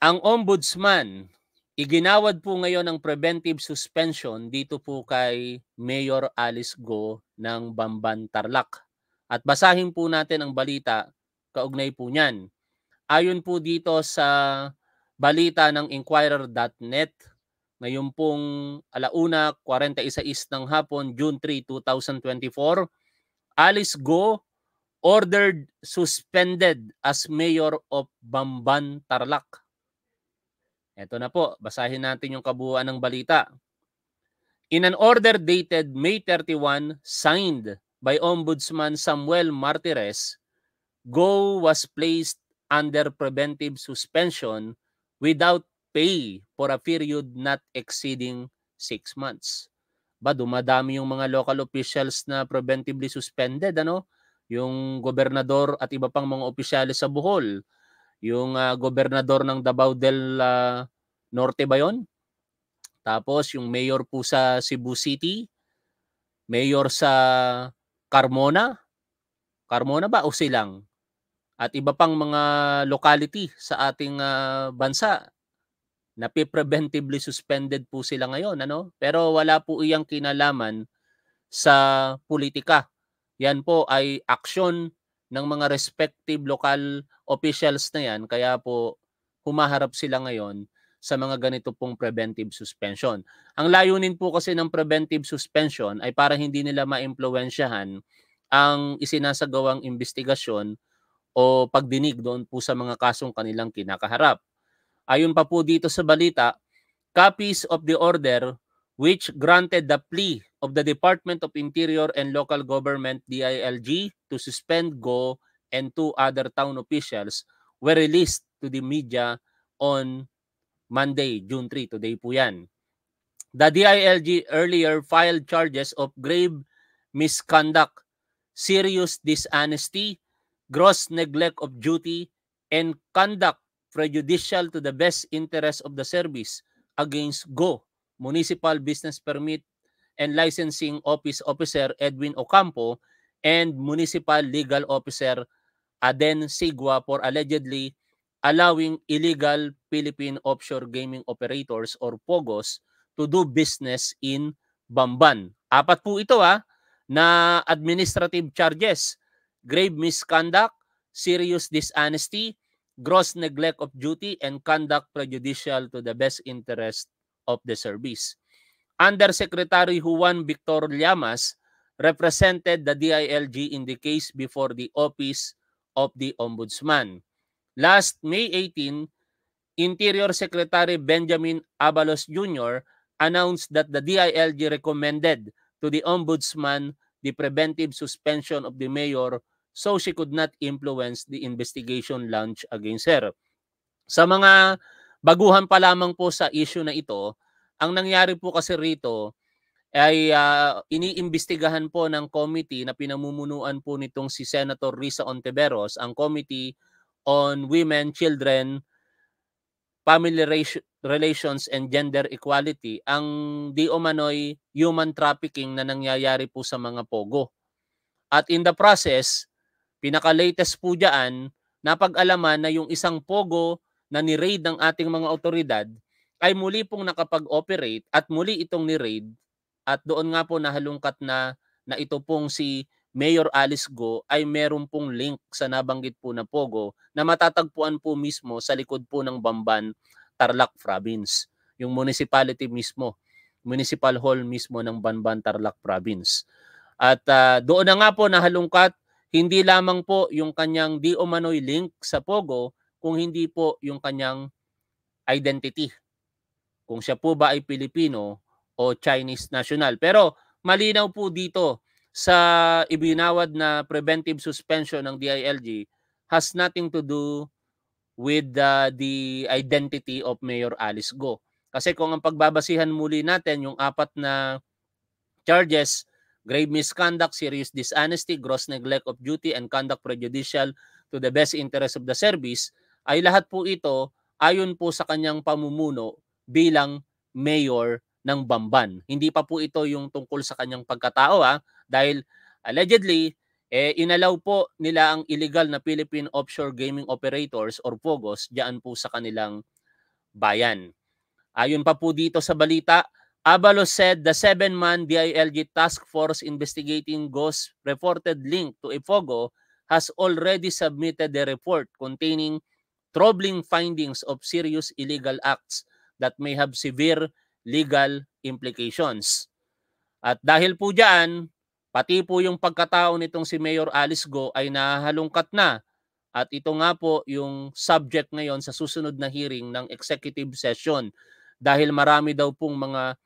Ang ombudsman, iginawad po ngayon ang preventive suspension dito po kay Mayor Alice Go ng Bamban Tarlac. At basahin po natin ang balita kaugnay po niyan. Ayon po dito sa balita ng inquirer.net ngayon pong alauna 46 ng hapon June 3, 2024 Alice Go ordered suspended as mayor of Bamban Tarlac ito na po, basahin natin yung kabuuan ng balita. In an order dated May 31, signed by Ombudsman Samuel Martires, Go was placed under preventive suspension without pay for a period not exceeding 6 months. Ba, dumadami yung mga local officials na preventively suspended, ano? Yung gobernador at iba pang mga opisyales sa Bohol yung uh, gobernador ng Davao del uh, Norte ba yon? Tapos yung mayor po sa Cebu City, mayor sa Carmona, Carmona ba o Silang? At iba pang mga locality sa ating uh, bansa na preventively suspended po sila ngayon ano pero wala po iyang kinalaman sa politika yan po ay aksyon ng mga respective local officials na yan. Kaya po humaharap sila ngayon sa mga ganito pong preventive suspension. Ang layunin po kasi ng preventive suspension ay para hindi nila maimpluwensyahan ang isinasagawang investigasyon o pagdinig doon po sa mga kasong kanilang kinakaharap. Ayon pa po dito sa balita, copies of the order which granted the plea of the Department of Interior and Local Government DILG to suspend Go and two other town officials were released to the media on Monday, June 3, today po yan. The DILG earlier filed charges of grave misconduct, serious dishonesty, gross neglect of duty, and conduct prejudicial to the best interest of the service against Go, Municipal Business Permit and Licensing Office Officer Edwin Ocampo and Municipal Legal Officer Aden Sigwa for allegedly allowing illegal Philippine offshore gaming operators or POGOs to do business in Bamban. Apat po ito ha, ah, na administrative charges, grave misconduct, serious dishonesty, gross neglect of duty, and conduct prejudicial to the best interest of the service. Undersecretary Juan Victor Llamas represented the DILG in the case before the Office of the Ombudsman. Last May 18, Interior Secretary Benjamin Abalos Jr. announced that the DILG recommended to the Ombudsman the preventive suspension of the mayor so she could not influence the investigation launched against her. Sa mga baguhan pa lamang po sa issue na ito, ang nangyari po kasi rito ay uh, iniimbestigahan po ng committee na pinamumunuan po nitong si Senator Risa Ontiveros, ang Committee on Women, Children, Family Relations and Gender Equality, ang di umano'y human trafficking na nangyayari po sa mga pogo. At in the process, pinaka-latest po dyan, napag-alaman na yung isang pogo na ni-raid ng ating mga otoridad ay muli pong nakapag-operate at muli itong ni-raid at doon nga po nahalungkat na na ito pong si Mayor Alice Go ay meron pong link sa nabanggit po na Pogo na matatagpuan po mismo sa likod po ng Bamban, Tarlac Province. Yung municipality mismo, municipal hall mismo ng Bamban, Tarlac Province. At uh, doon na nga po nahalungkat hindi lamang po yung kanyang di umano'y link sa Pogo kung hindi po yung kanyang identity kung siya po ba ay Pilipino o Chinese national. Pero malinaw po dito sa ibinawad na preventive suspension ng DILG has nothing to do with uh, the identity of Mayor Alice Go. Kasi kung ang pagbabasihan muli natin yung apat na charges, grave misconduct, serious dishonesty, gross neglect of duty, and conduct prejudicial to the best interest of the service, ay lahat po ito ayon po sa kanyang pamumuno bilang mayor ng Bamban. Hindi pa po ito yung tungkol sa kanyang pagkatao ha, ah, dahil allegedly eh, inalaw po nila ang illegal na Philippine Offshore Gaming Operators or POGOS diyan po sa kanilang bayan. Ayon pa po dito sa balita, Avalos said the seven-man DILG task force investigating GOS reported link to IFOGO has already submitted a report containing troubling findings of serious illegal acts that may have severe legal implications. At dahil po dyan, pati po yung pagkatao nitong si Mayor Alice Go ay nahalungkat na. At ito nga po yung subject ngayon sa susunod na hearing ng executive session dahil marami daw pong mga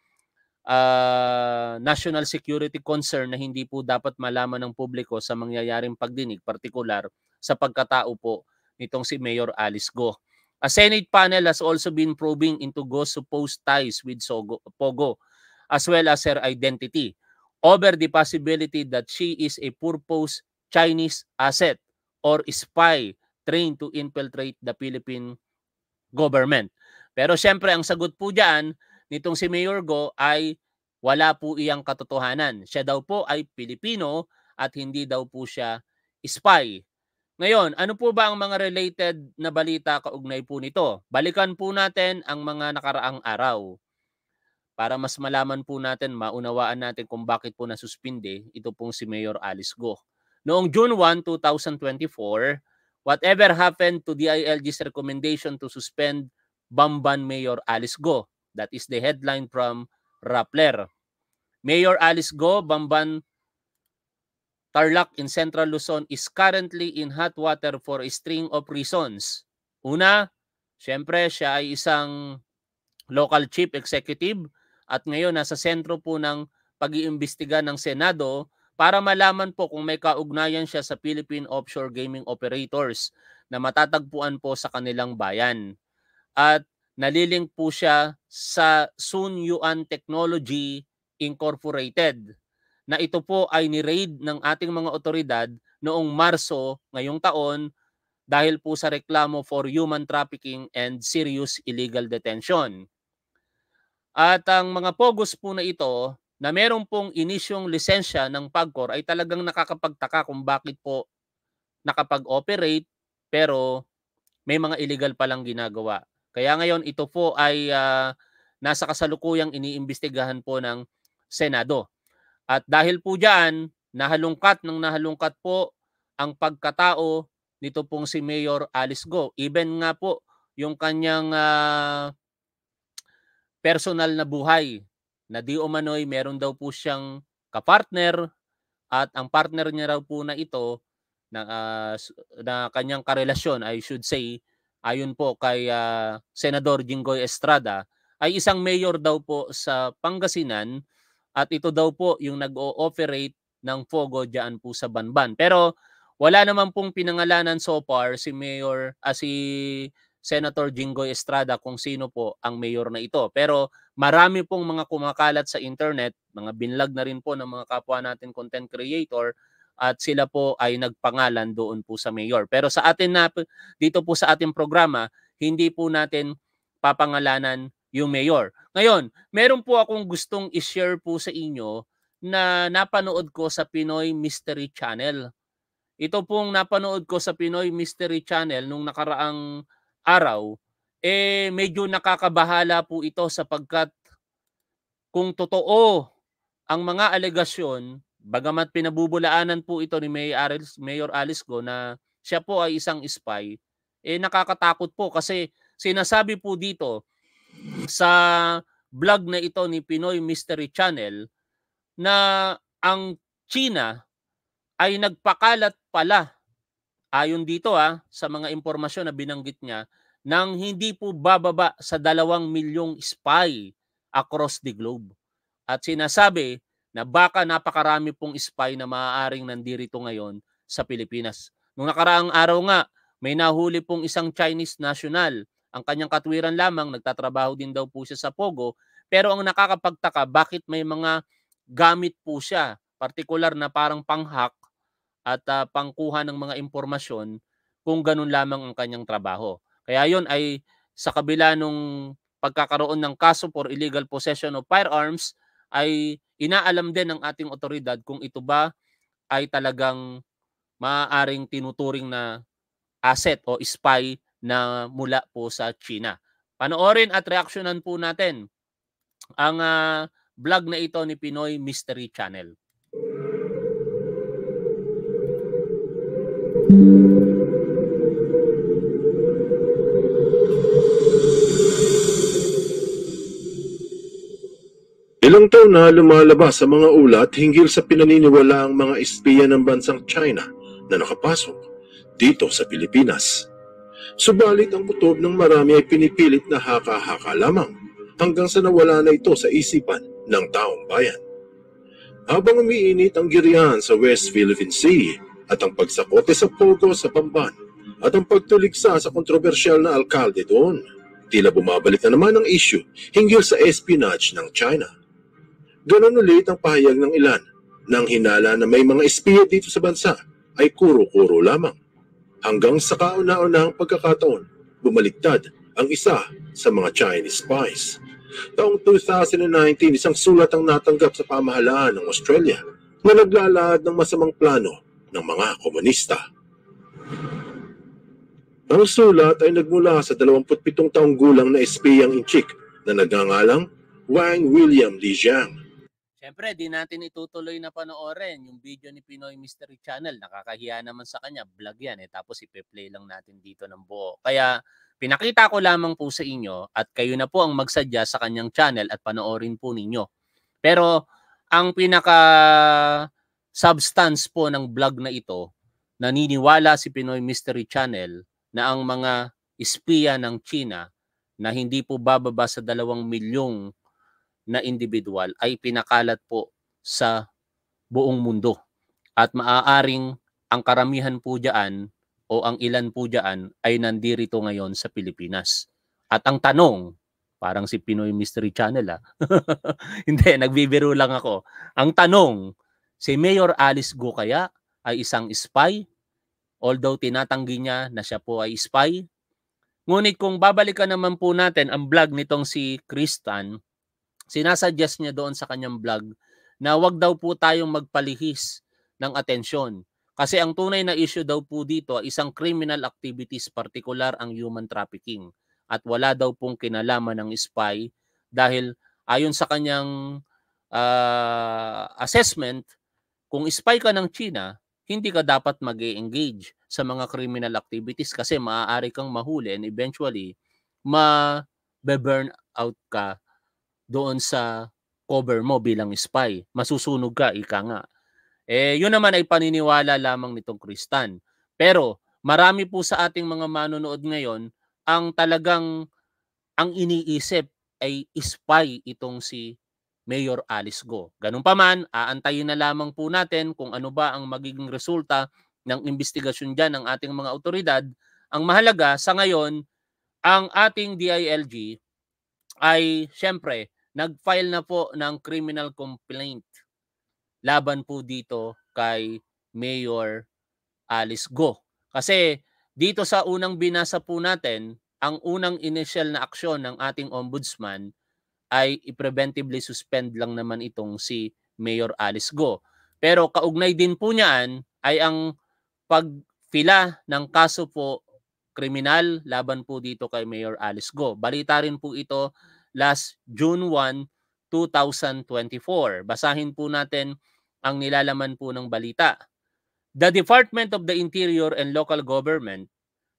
uh, national security concern na hindi po dapat malaman ng publiko sa mangyayaring pagdinig, partikular sa pagkatao po nitong si Mayor Alice Go. A Senate panel has also been probing into Go's supposed ties with Sogo, Pogo as well as her identity over the possibility that she is a purpose Chinese asset or spy trained to infiltrate the Philippine government. Pero siyempre ang sagot po diyan nitong si Mayor Go ay wala po iyang katotohanan. Siya daw po ay Pilipino at hindi daw po siya spy. Ngayon, ano po ba ang mga related na balita kaugnay po nito? Balikan po natin ang mga nakaraang araw para mas malaman po natin, maunawaan natin kung bakit po nasuspinde ito pong si Mayor Alice Go. Noong June 1, 2024, whatever happened to DILG's recommendation to suspend Bamban Mayor Alice Go? That is the headline from Rappler. Mayor Alice Go, Bamban Tarlac in Central Luzon is currently in hot water for a string of reasons. Una, siyempre siya ay isang local chief executive at ngayon nasa sentro po ng pag-iimbestiga ng Senado para malaman po kung may kaugnayan siya sa Philippine Offshore Gaming Operators na matatagpuan po sa kanilang bayan. At nalilink po siya sa Sun Yuan Technology Incorporated na ito po ay ni-raid ng ating mga otoridad noong Marso ngayong taon dahil po sa reklamo for human trafficking and serious illegal detention. At ang mga pogos po na ito na meron pong inisyong lisensya ng PAGCOR ay talagang nakakapagtaka kung bakit po nakapag-operate pero may mga illegal palang ginagawa. Kaya ngayon ito po ay uh, nasa kasalukuyang iniimbestigahan po ng Senado. At dahil po dyan, nahalungkat ng nahalungkat po ang pagkatao nito pong si Mayor Alice Go. Even nga po yung kanyang uh, personal na buhay na di umano'y meron daw po siyang kapartner at ang partner niya raw po na ito na, uh, na kanyang karelasyon, I should say, ayon po kay uh, Senador Jinggoy Estrada, ay isang mayor daw po sa Pangasinan at ito daw po yung nag-ooperate ng Fogo diyan po sa Banban. Pero wala naman pong pinangalanan so far si Mayor uh, si Senator Jinggoy Estrada kung sino po ang mayor na ito. Pero marami pong mga kumakalat sa internet, mga binlag na rin po ng mga kapwa natin content creator at sila po ay nagpangalan doon po sa mayor. Pero sa atin na dito po sa ating programa, hindi po natin papangalanan yung mayor. Ngayon, meron po akong gustong i-share po sa inyo na napanood ko sa Pinoy Mystery Channel. Ito pong napanood ko sa Pinoy Mystery Channel nung nakaraang araw, eh medyo nakakabahala po ito sapagkat kung totoo ang mga alegasyon, bagamat pinabubulaanan po ito ni Mayor, Mayor Alice na siya po ay isang spy, eh nakakatakot po kasi sinasabi po dito sa vlog na ito ni Pinoy Mystery Channel na ang China ay nagpakalat pala ayon dito ha, ah, sa mga impormasyon na binanggit niya nang hindi po bababa sa dalawang milyong spy across the globe. At sinasabi na baka napakarami pong spy na maaaring nandirito ngayon sa Pilipinas. Nung nakaraang araw nga, may nahuli pong isang Chinese national ang kanyang katwiran lamang, nagtatrabaho din daw po siya sa Pogo. Pero ang nakakapagtaka, bakit may mga gamit po siya, partikular na parang panghack at uh, pangkuha ng mga impormasyon kung ganun lamang ang kanyang trabaho. Kaya yon ay sa kabila nung pagkakaroon ng kaso for illegal possession of firearms ay inaalam din ng ating otoridad kung ito ba ay talagang maaaring tinuturing na asset o spy na mula po sa China. Panoorin at reaksyonan po natin ang uh, vlog na ito ni Pinoy Mystery Channel. Ilang taon na lumalabas sa mga ulat hinggil sa pinaniniwalaang mga espiya ng bansang China na nakapasok dito sa Pilipinas. Subalit ang kutob ng marami ay pinipilit na haka-haka lamang hanggang sa nawala na ito sa isipan ng taong bayan. Habang umiinit ang girian sa West Philippine Sea at ang pagsakote sa Pogo sa Pamban at ang pagtuligsa sa kontrobersyal na alkalde doon, tila bumabalik na naman ang issue hinggil sa espionage ng China. Ganon ulit ang pahayag ng ilan nang hinala na may mga espiya dito sa bansa ay kuro-kuro lamang. Hanggang sa kauna-unahang pagkakataon, bumaliktad ang isa sa mga Chinese spies. Taong 2019, isang sulat ang natanggap sa pamahalaan ng Australia na naglalahad ng masamang plano ng mga komunista. Ang sulat ay nagmula sa 27 taong gulang na espiyang inchik na nagngangalang Wang William Li Lijiang Siyempre, di natin itutuloy na panoorin yung video ni Pinoy Mystery Channel. Nakakahiya naman sa kanya, vlog yan eh. Tapos ipe-play lang natin dito ng buo. Kaya pinakita ko lamang po sa inyo at kayo na po ang magsadya sa kanyang channel at panoorin po ninyo. Pero ang pinaka substance po ng vlog na ito, naniniwala si Pinoy Mystery Channel na ang mga espiya ng China na hindi po bababa sa dalawang milyong na individual ay pinakalat po sa buong mundo. At maaaring ang karamihan po dyan o ang ilan po dyan ay nandirito ngayon sa Pilipinas. At ang tanong, parang si Pinoy Mystery Channel ah. Hindi, nagbibiro lang ako. Ang tanong, si Mayor Alice Go kaya ay isang spy? Although tinatanggi niya na siya po ay spy. Ngunit kung babalikan naman po natin ang vlog nitong si Kristan, sinasuggest niya doon sa kanyang vlog na wag daw po tayong magpalihis ng atensyon. Kasi ang tunay na issue daw po dito ay isang criminal activities, particular ang human trafficking. At wala daw pong kinalaman ng spy dahil ayon sa kanyang uh, assessment, kung spy ka ng China, hindi ka dapat mag engage sa mga criminal activities kasi maaari kang mahuli and eventually ma-burn out ka doon sa cover mo bilang spy. Masusunog ka, ika nga. Eh, yun naman ay paniniwala lamang nitong Kristan. Pero marami po sa ating mga manonood ngayon ang talagang ang iniisip ay spy itong si Mayor Alice Go. Ganun pa man, aantayin na lamang po natin kung ano ba ang magiging resulta ng investigasyon dyan ng ating mga otoridad. Ang mahalaga sa ngayon, ang ating DILG ay siyempre nag-file na po ng criminal complaint laban po dito kay Mayor Alice Go. Kasi dito sa unang binasa po natin, ang unang initial na aksyon ng ating ombudsman ay i-preventively suspend lang naman itong si Mayor Alice Go. Pero kaugnay din po niyan ay ang pagfila ng kaso po kriminal laban po dito kay Mayor Alice Go. Balita rin po ito last June 1, 2024. Basahin po natin ang nilalaman po ng balita. The Department of the Interior and Local Government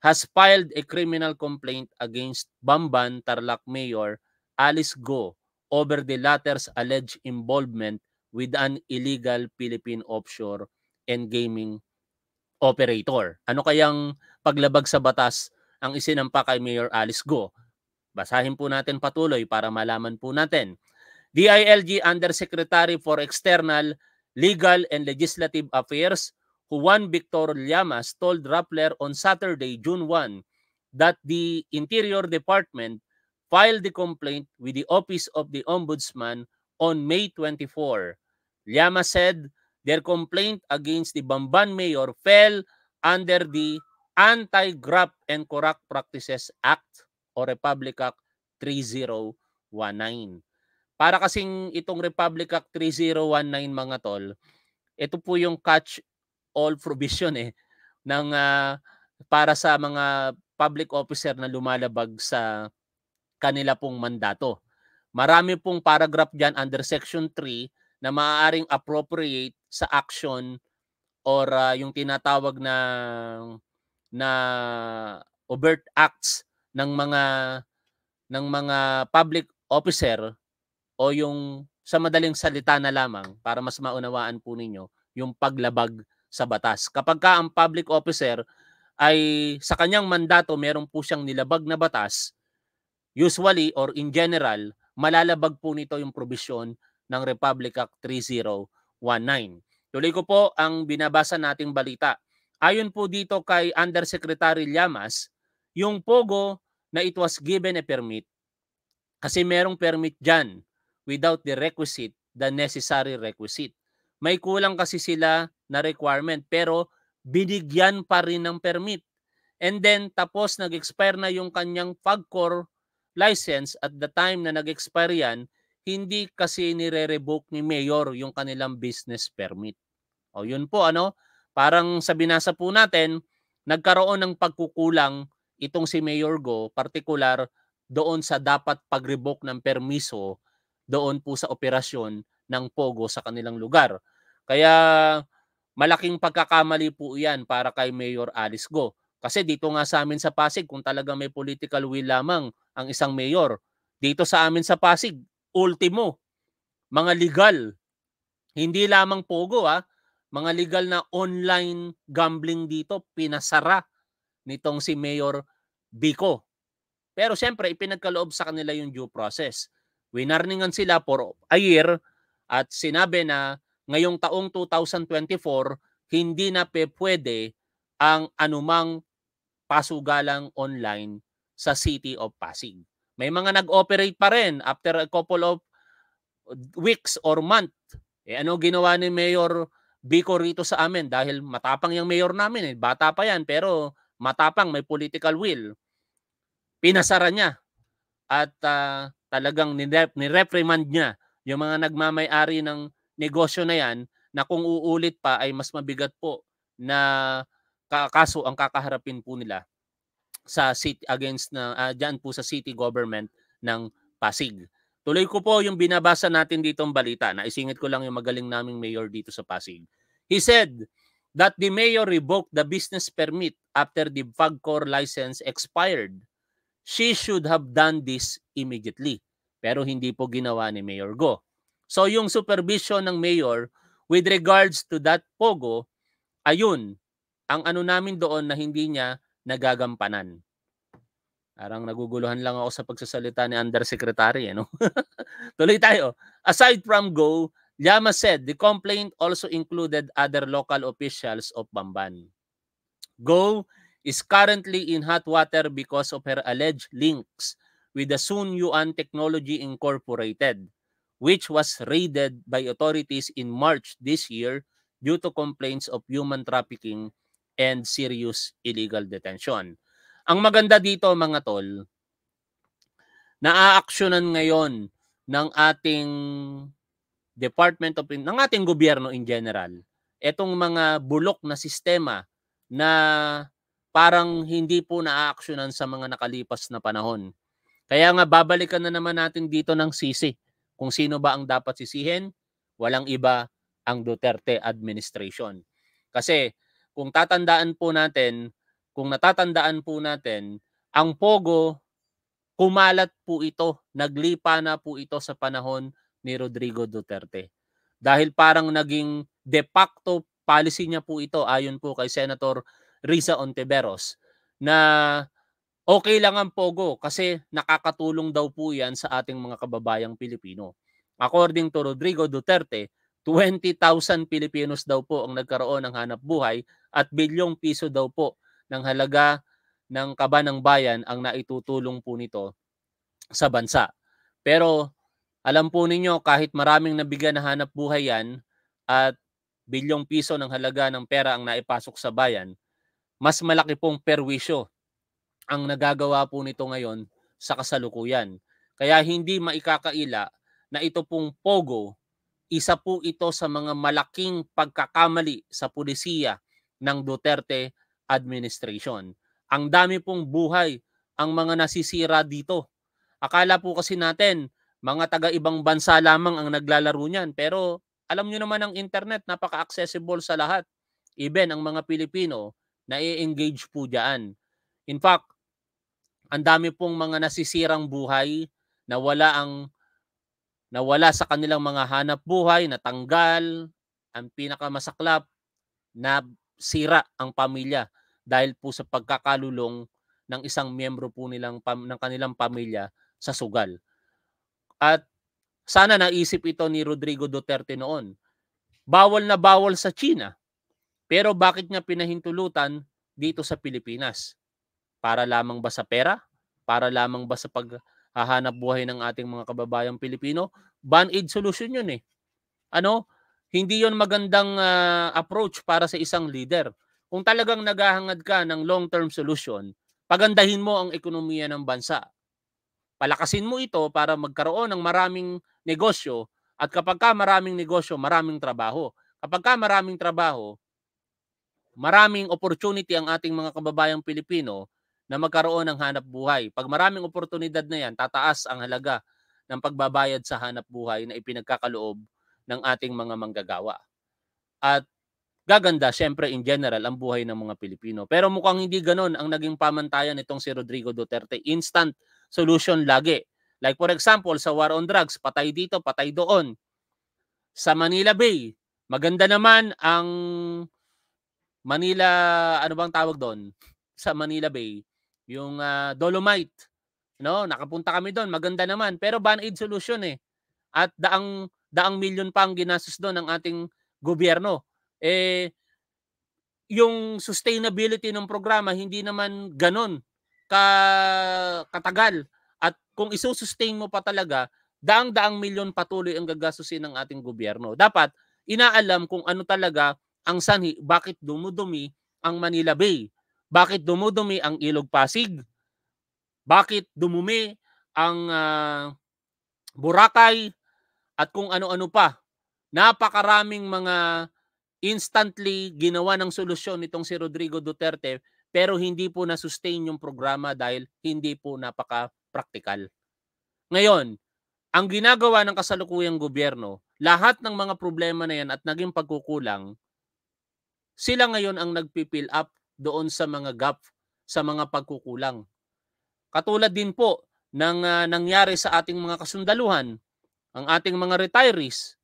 has filed a criminal complaint against Bamban Tarlac Mayor Alice Go over the latter's alleged involvement with an illegal Philippine offshore and gaming operator. Ano kayang paglabag sa batas ang isinampa kay Mayor Alice Go? Basahin po natin patuloy para malaman po natin. DILG Undersecretary for External, Legal and Legislative Affairs, Juan Victor Llamas told Rappler on Saturday, June 1, that the Interior Department filed the complaint with the Office of the Ombudsman on May 24. Llamas said their complaint against the Bamban mayor fell under the Anti-Graft and Corrupt Practices Act o Republic Act 3019. Para kasing itong Republic Act 3019 mga tol, ito po yung catch all provision eh ng uh, para sa mga public officer na lumalabag sa kanila pong mandato. Marami pong paragraph diyan under section 3 na maaaring appropriate sa action or uh, yung tinatawag na na overt acts ng mga ng mga public officer o yung sa madaling salita na lamang para mas maunawaan po ninyo yung paglabag sa batas. Kapag ka ang public officer ay sa kanyang mandato meron po siyang nilabag na batas, usually or in general, malalabag po nito yung provision ng Republic Act 3019. Tuloy ko po ang binabasa nating balita. Ayon po dito kay Undersecretary Llamas, yung POGO na it was given a permit kasi merong permit dyan without the requisite, the necessary requisite. May kulang kasi sila na requirement pero binigyan pa rin ng permit. And then tapos nag-expire na yung kanyang PAGCOR license at the time na nag-expire yan, hindi kasi nire-revoke ni Mayor yung kanilang business permit. O yun po ano, parang sa binasa po natin, nagkaroon ng pagkukulang itong si Mayor Go, partikular doon sa dapat pag-revoke ng permiso doon po sa operasyon ng Pogo sa kanilang lugar. Kaya malaking pagkakamali po yan para kay Mayor Alice Go. Kasi dito nga sa amin sa Pasig, kung talaga may political will lamang ang isang mayor, dito sa amin sa Pasig, ultimo, mga legal, hindi lamang Pogo ha, ah. mga legal na online gambling dito, pinasara nitong si Mayor Bico. Pero siyempre, ipinagkaloob sa kanila yung due process. Winarningan sila for a year at sinabi na ngayong taong 2024, hindi na pe pwede ang anumang pasugalang online sa City of Pasig. May mga nag-operate pa rin after a couple of weeks or month. Eh, ano ginawa ni Mayor Bico rito sa amin? Dahil matapang yung mayor namin. Eh. Bata pa yan pero matapang, may political will. Pinasara niya at uh, talagang nireprimand niya yung mga nagmamay-ari ng negosyo na yan na kung uulit pa ay mas mabigat po na kaso ang kakaharapin po nila sa city against na uh, ah, diyan po sa city government ng Pasig. Tuloy ko po yung binabasa natin dito ang balita. isingit ko lang yung magaling naming mayor dito sa Pasig. He said, that the mayor revoked the business permit after the Pagcor license expired. She should have done this immediately. Pero hindi po ginawa ni Mayor Go. So yung supervision ng mayor with regards to that Pogo, ayun, ang ano namin doon na hindi niya nagagampanan. Parang naguguluhan lang ako sa pagsasalita ni Undersecretary. Ano? Tuloy tayo. Aside from Go, Llama said the complaint also included other local officials of Bamban. Go is currently in hot water because of her alleged links with the Sun Yuan Technology Incorporated, which was raided by authorities in March this year due to complaints of human trafficking and serious illegal detention. Ang maganda dito mga tol, naaaksyonan ngayon ng ating Department of ng ating gobyerno in general, etong mga bulok na sistema na parang hindi po naaaksyonan sa mga nakalipas na panahon. Kaya nga babalikan na naman natin dito ng sisi kung sino ba ang dapat sisihin, walang iba ang Duterte administration. Kasi kung tatandaan po natin, kung natatandaan po natin, ang Pogo kumalat po ito, naglipa na po ito sa panahon ni Rodrigo Duterte. Dahil parang naging de facto policy niya po ito ayon po kay Senator Risa Ontiveros na okay lang ang pogo kasi nakakatulong daw po yan sa ating mga kababayang Pilipino. According to Rodrigo Duterte, 20,000 Pilipinos daw po ang nagkaroon ng hanap buhay at bilyong piso daw po ng halaga ng kaba ng bayan ang naitutulong po nito sa bansa. Pero alam po ninyo, kahit maraming nabigyan na hanap buhay yan at bilyong piso ng halaga ng pera ang naipasok sa bayan, mas malaki pong perwisyo ang nagagawa po nito ngayon sa kasalukuyan. Kaya hindi maikakaila na ito pong POGO, isa po ito sa mga malaking pagkakamali sa pulisiya ng Duterte administration. Ang dami pong buhay ang mga nasisira dito. Akala po kasi natin mga taga-ibang bansa lamang ang naglalaro niyan. Pero alam niyo naman ang internet, napaka-accessible sa lahat. Even ang mga Pilipino, na engage po diyan In fact, ang dami pong mga nasisirang buhay na wala ang nawala sa kanilang mga hanap buhay, natanggal, ang pinakamasaklap na sira ang pamilya dahil po sa pagkakalulong ng isang miyembro po nilang ng kanilang pamilya sa sugal. At sana naisip ito ni Rodrigo Duterte noon. Bawal na bawal sa China. Pero bakit niya pinahintulutan dito sa Pilipinas? Para lamang ba sa pera? Para lamang ba sa paghahanap buhay ng ating mga kababayang Pilipino? Band-aid solution yun eh. Ano? Hindi yon magandang uh, approach para sa isang leader. Kung talagang naghahangad ka ng long-term solution, pagandahin mo ang ekonomiya ng bansa. Palakasin mo ito para magkaroon ng maraming negosyo at kapag ka maraming negosyo, maraming trabaho. Kapag ka maraming trabaho, maraming opportunity ang ating mga kababayang Pilipino na magkaroon ng hanap buhay. Pag maraming oportunidad na yan, tataas ang halaga ng pagbabayad sa hanap buhay na ipinagkakaloob ng ating mga manggagawa. At gaganda, syempre in general, ang buhay ng mga Pilipino. Pero mukhang hindi ganon ang naging pamantayan itong si Rodrigo Duterte. Instant solution lagi. Like for example, sa war on drugs, patay dito, patay doon. Sa Manila Bay, maganda naman ang Manila, ano bang tawag doon? Sa Manila Bay, yung uh, Dolomite. No, nakapunta kami doon, maganda naman. Pero band-aid solution eh. At daang daang milyon pa ang ginastos doon ng ating gobyerno. Eh yung sustainability ng programa hindi naman ganon ka, katagal at kung isusustain mo pa talaga, daang-daang milyon patuloy ang gagastusin ng ating gobyerno. Dapat inaalam kung ano talaga ang sanhi, bakit dumudumi ang Manila Bay, bakit dumudumi ang Ilog Pasig, bakit dumumi ang uh, Boracay at kung ano-ano pa. Napakaraming mga instantly ginawa ng solusyon nitong si Rodrigo Duterte pero hindi po na-sustain yung programa dahil hindi po napaka-practical. Ngayon, ang ginagawa ng kasalukuyang gobyerno, lahat ng mga problema na yan at naging pagkukulang, sila ngayon ang nagpipil up doon sa mga gap, sa mga pagkukulang. Katulad din po ng uh, nangyari sa ating mga kasundaluhan, ang ating mga retirees,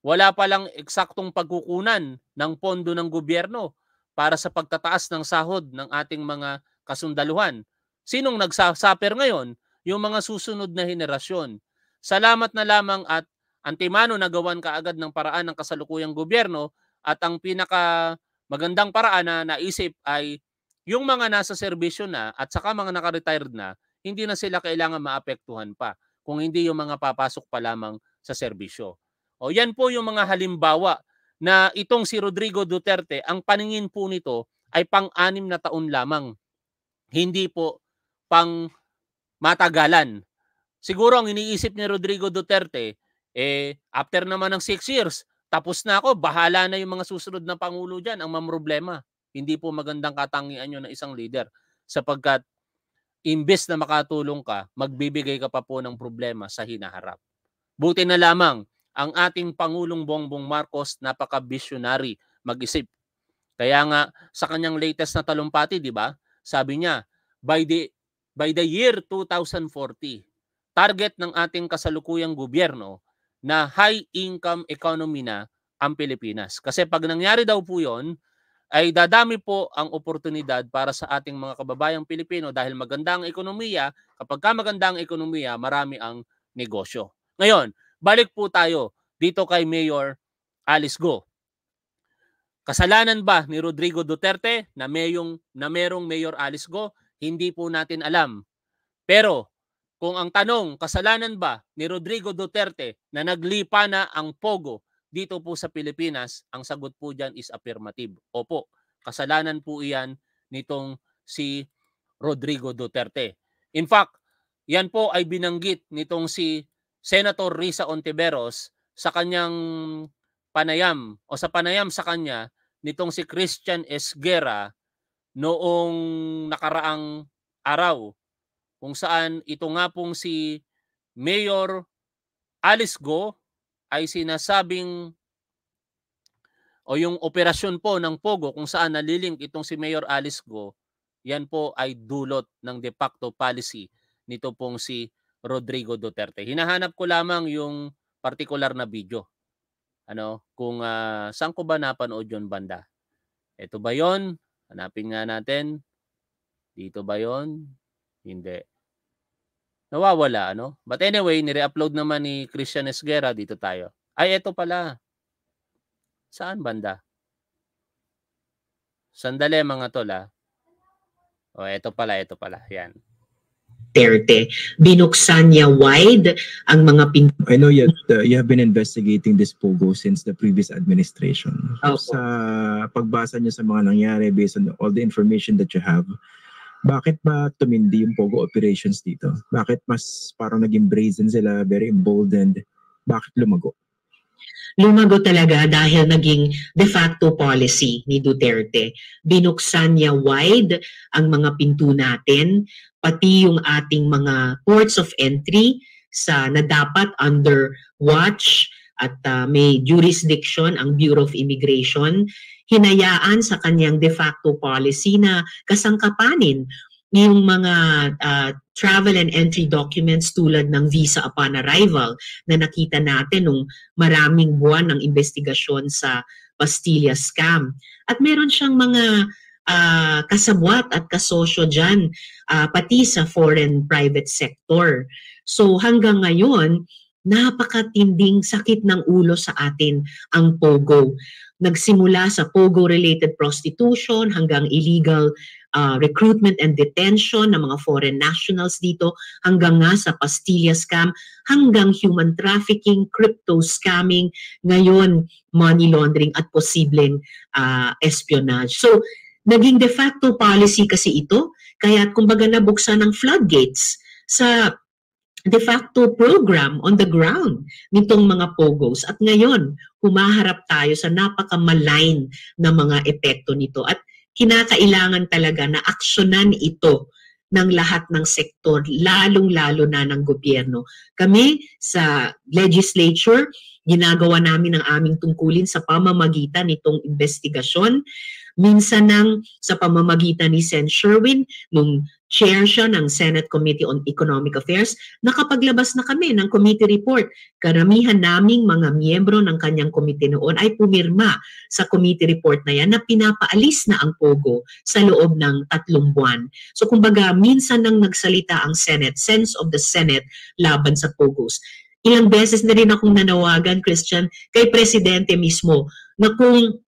wala palang eksaktong pagkukunan ng pondo ng gobyerno para sa pagtataas ng sahod ng ating mga kasundaluhan. Sinong nagsasuffer ngayon? Yung mga susunod na henerasyon. Salamat na lamang at antimano nagawan kaagad ng paraan ng kasalukuyang gobyerno at ang pinaka magandang paraan na naisip ay yung mga nasa serbisyo na at saka mga naka-retired na, hindi na sila kailangan maapektuhan pa kung hindi yung mga papasok pa lamang sa serbisyo. O yan po yung mga halimbawa na itong si Rodrigo Duterte, ang paningin po nito ay pang-anim na taon lamang. Hindi po pang matagalan. Siguro ang iniisip ni Rodrigo Duterte, eh, after naman ng 6 years, tapos na ako, bahala na yung mga susunod na pangulo dyan, ang mamroblema. Hindi po magandang katangian yun ng isang leader sapagkat imbes na makatulong ka, magbibigay ka pa po ng problema sa hinaharap. Buti na lamang ang ating Pangulong Bongbong Marcos napaka-visionary mag-isip. Kaya nga sa kanyang latest na talumpati, di ba? Sabi niya, by the by the year 2040, target ng ating kasalukuyang gobyerno na high income economy na ang Pilipinas. Kasi pag nangyari daw po 'yon, ay dadami po ang oportunidad para sa ating mga kababayang Pilipino dahil maganda ang ekonomiya. Kapag ka maganda ang ekonomiya, marami ang negosyo. Ngayon, balik po tayo dito kay Mayor Alice Go. Kasalanan ba ni Rodrigo Duterte na, mayong, na merong Mayor Alice Go? Hindi po natin alam. Pero kung ang tanong, kasalanan ba ni Rodrigo Duterte na naglipa na ang Pogo dito po sa Pilipinas, ang sagot po dyan is affirmative. Opo, kasalanan po iyan nitong si Rodrigo Duterte. In fact, yan po ay binanggit nitong si Senator Risa Ontiveros sa kanyang panayam o sa panayam sa kanya nitong si Christian Esguerra noong nakaraang araw kung saan ito nga pong si Mayor Alice Go ay sinasabing o yung operasyon po ng Pogo kung saan nalilink itong si Mayor Alice Go, yan po ay dulot ng de facto policy nito pong si Rodrigo Duterte. Hinahanap ko lamang yung particular na video. Ano, kung uh, saan ko ba napanood yung banda. Ito ba yon? Hanapin nga natin. Dito ba yon? Hindi. Nawawala, ano? But anyway, nire-upload naman ni Christian Esguera. Dito tayo. Ay, ito pala. Saan banda? Sandali mga tola. Ah. ha? O, ito pala, ito pala. Yan. Duterte. Binuksan niya wide ang mga pin... I know you, uh, you have been investigating this POGO since the previous administration. Opo. Sa pagbasa niyo sa mga nangyari based on all the information that you have, bakit ba tumindi yung POGO operations dito? Bakit mas parang naging brazen sila, very emboldened? Bakit lumago? lumago talaga dahil naging de facto policy ni Duterte. Binuksan niya wide ang mga pinto natin, pati yung ating mga ports of entry sa na dapat under watch at uh, may jurisdiction ang Bureau of Immigration, hinayaan sa kanyang de facto policy na kasangkapanin yung mga uh, travel and entry documents tulad ng visa upon arrival na nakita natin nung maraming buwan ng investigasyon sa Pastilla scam. At meron siyang mga uh, kasabwat at kasosyo dyan, uh, pati sa foreign private sector. So hanggang ngayon, napakatinding sakit ng ulo sa atin ang POGO. Nagsimula sa POGO-related prostitution hanggang illegal uh, recruitment and detention ng mga foreign nationals dito hanggang nga sa Pastilla scam, hanggang human trafficking, crypto scamming, ngayon money laundering at posibleng uh, espionage. So, naging de facto policy kasi ito, kaya kumbaga nabuksan ng floodgates sa de facto program on the ground nitong mga POGOs. At ngayon, humaharap tayo sa napakamalign na mga epekto nito. At kinakailangan talaga na aksyonan ito ng lahat ng sektor, lalong-lalo na ng gobyerno. Kami sa legislature, ginagawa namin ang aming tungkulin sa pamamagitan nitong investigasyon Minsan nang sa pamamagitan ni Sen Sherwin, nung chair siya ng Senate Committee on Economic Affairs, nakapaglabas na kami ng committee report. Karamihan naming mga miyembro ng kanyang komite noon ay pumirma sa committee report na yan na pinapaalis na ang POGO sa loob ng tatlong buwan. So kumbaga, minsan nang nagsalita ang Senate, sense of the Senate laban sa POGOs ilang beses na rin akong nanawagan, Christian, kay Presidente mismo na kung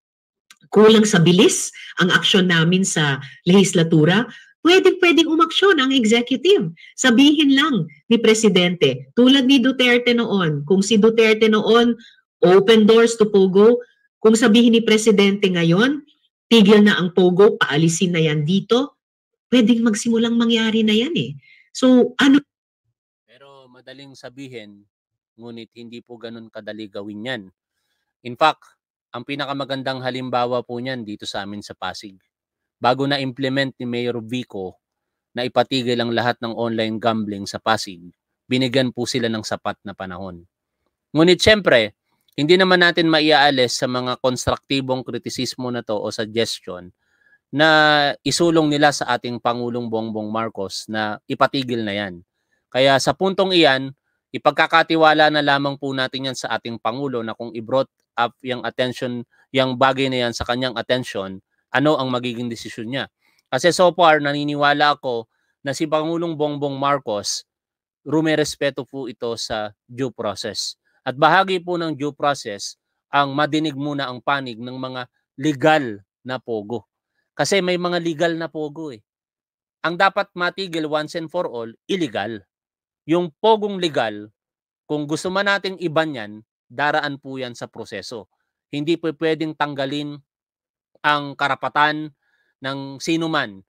kulang sa bilis ang aksyon namin sa lehislatura, pwedeng pwedeng umaksyon ang executive. Sabihin lang ni Presidente, tulad ni Duterte noon, kung si Duterte noon, open doors to POGO, kung sabihin ni Presidente ngayon, tigil na ang POGO, paalisin na yan dito, pwedeng magsimulang mangyari na yan eh. So, ano? Pero madaling sabihin, ngunit hindi po ganun kadali gawin yan. In fact, ang pinakamagandang halimbawa po niyan dito sa amin sa Pasig. Bago na implement ni Mayor Vico na ipatigil ang lahat ng online gambling sa Pasig, binigyan po sila ng sapat na panahon. Ngunit siyempre, hindi naman natin maiaalis sa mga konstruktibong kritisismo na to o suggestion na isulong nila sa ating Pangulong Bongbong Marcos na ipatigil na yan. Kaya sa puntong iyan, Ipagkakatiwala na lamang po natin yan sa ating Pangulo na kung i-brought up yung attention, yung bagay na yan sa kanyang attention, ano ang magiging desisyon niya. Kasi so far, naniniwala ako na si Pangulong Bongbong Marcos, rumerespeto po ito sa due process. At bahagi po ng due process ang madinig muna ang panig ng mga legal na pogo. Kasi may mga legal na pogo eh. Ang dapat matigil once and for all, illegal yung pogong legal, kung gusto man nating iban yan, daraan po yan sa proseso. Hindi po pwedeng tanggalin ang karapatan ng sino man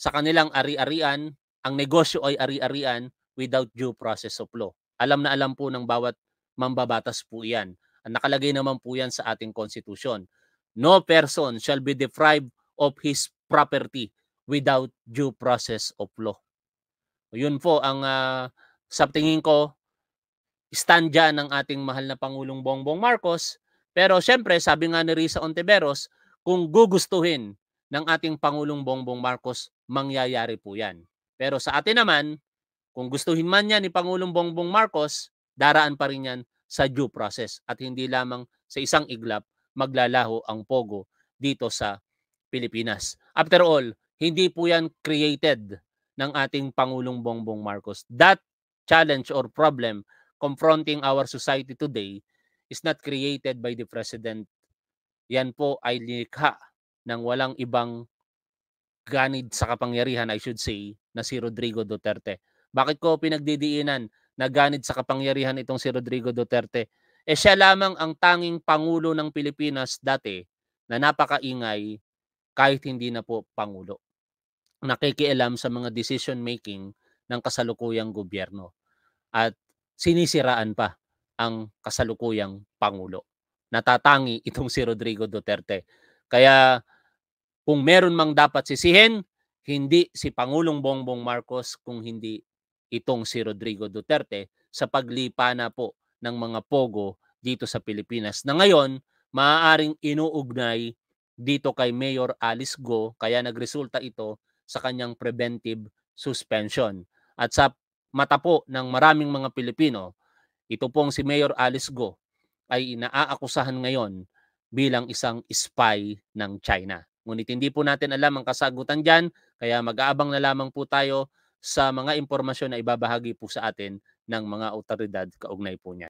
sa kanilang ari-arian, ang negosyo ay ari-arian without due process of law. Alam na alam po ng bawat mambabatas po yan. Nakalagay naman po yan sa ating konstitusyon. No person shall be deprived of his property without due process of law. Yun po ang uh, sa tingin ko, stand dyan ng ating mahal na Pangulong Bongbong Marcos. Pero syempre, sabi nga ni Risa Ontiveros, kung gugustuhin ng ating Pangulong Bongbong Marcos, mangyayari po yan. Pero sa atin naman, kung gustuhin man yan ni Pangulong Bongbong Marcos, daraan pa rin yan sa due process at hindi lamang sa isang iglap maglalaho ang pogo dito sa Pilipinas. After all, hindi po yan created ng ating Pangulong Bongbong Marcos. That challenge or problem confronting our society today is not created by the president. Yan po ay linikha ng walang ibang ganid sa kapangyarihan, I should say, na si Rodrigo Duterte. Bakit ko pinagdidiinan na ganid sa kapangyarihan itong si Rodrigo Duterte? Eh siya lamang ang tanging Pangulo ng Pilipinas dati na napakaingay kahit hindi na po Pangulo. Nakikialam sa mga decision making ng kasalukuyang gobyerno at sinisiraan pa ang kasalukuyang Pangulo. Natatangi itong si Rodrigo Duterte. Kaya kung meron mang dapat sisihin, hindi si Pangulong Bongbong Marcos kung hindi itong si Rodrigo Duterte sa paglipa na po ng mga pogo dito sa Pilipinas na ngayon maaaring inuugnay dito kay Mayor Alice Go kaya nagresulta ito sa kanyang preventive suspension. At sa mata po ng maraming mga Pilipino, ito pong si Mayor Alice Go ay inaakusahan ngayon bilang isang spy ng China. Ngunit hindi po natin alam ang kasagutan dyan, kaya mag-aabang na lamang po tayo sa mga impormasyon na ibabahagi po sa atin ng mga otoridad kaugnay po niya.